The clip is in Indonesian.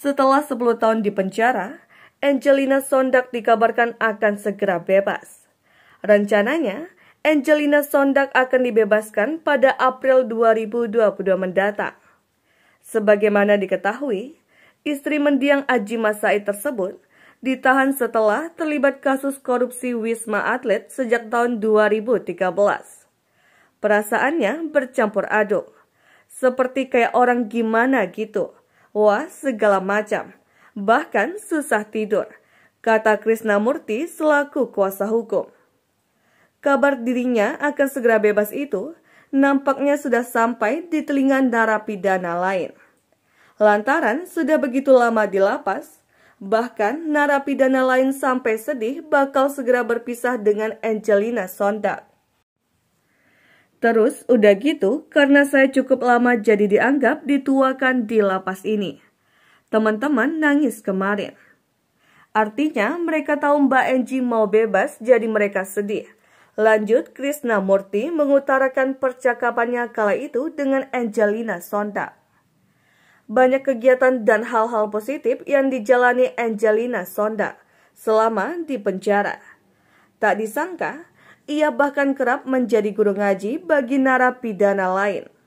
Setelah 10 tahun di penjara, Angelina Sondak dikabarkan akan segera bebas. Rencananya, Angelina Sondak akan dibebaskan pada April 2022 mendatang. Sebagaimana diketahui, istri mendiang Aji Masai tersebut ditahan setelah terlibat kasus korupsi Wisma Atlet sejak tahun 2013. Perasaannya bercampur aduk, seperti kayak orang gimana gitu wah segala macam, bahkan susah tidur, kata Murti selaku kuasa hukum. Kabar dirinya akan segera bebas itu nampaknya sudah sampai di telinga narapidana lain. Lantaran sudah begitu lama di lapas, bahkan narapidana lain sampai sedih bakal segera berpisah dengan Angelina Sondak. Terus, udah gitu, karena saya cukup lama jadi dianggap dituakan di lapas ini. Teman-teman nangis kemarin. Artinya, mereka tahu Mbak Enji mau bebas, jadi mereka sedih. Lanjut, Krishna Murti mengutarakan percakapannya kala itu dengan Angelina Sonda. Banyak kegiatan dan hal-hal positif yang dijalani Angelina Sonda selama di penjara. Tak disangka, ia bahkan kerap menjadi guru ngaji bagi narapidana lain.